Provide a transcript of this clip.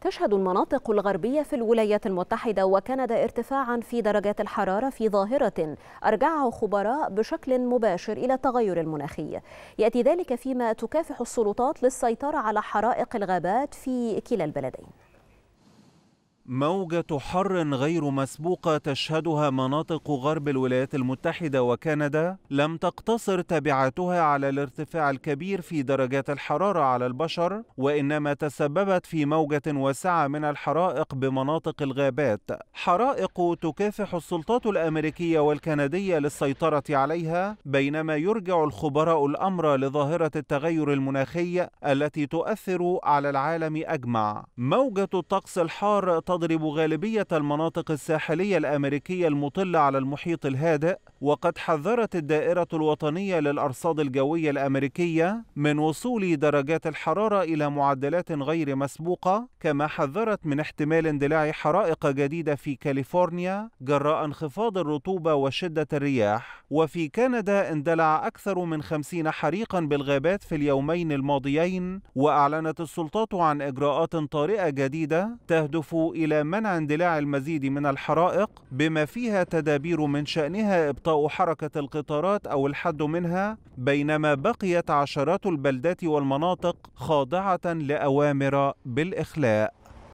تشهد المناطق الغربية في الولايات المتحدة وكندا ارتفاعا في درجات الحرارة في ظاهرة أرجعه خبراء بشكل مباشر إلى التغير المناخي يأتي ذلك فيما تكافح السلطات للسيطرة على حرائق الغابات في كلا البلدين موجة حر غير مسبوقة تشهدها مناطق غرب الولايات المتحدة وكندا لم تقتصر تبعاتها على الارتفاع الكبير في درجات الحرارة على البشر وإنما تسببت في موجة واسعة من الحرائق بمناطق الغابات حرائق تكافح السلطات الأمريكية والكندية للسيطرة عليها بينما يرجع الخبراء الأمر لظاهرة التغير المناخي التي تؤثر على العالم أجمع موجة الطقس الحار تضرب غالبية المناطق الساحلية الأمريكية المطلة على المحيط الهادئ وقد حذرت الدائرة الوطنية للأرصاد الجوية الأمريكية من وصول درجات الحرارة إلى معدلات غير مسبوقة، كما حذرت من احتمال اندلاع حرائق جديدة في كاليفورنيا جراء انخفاض الرطوبة وشدة الرياح، وفي كندا اندلع أكثر من 50 حريقًا بالغابات في اليومين الماضيين، وأعلنت السلطات عن إجراءات طارئة جديدة تهدف إلى منع اندلاع المزيد من الحرائق، بما فيها تدابير من شأنها إبطاء حركة القطارات أو الحد منها بينما بقيت عشرات البلدات والمناطق خاضعة لأوامر بالإخلاء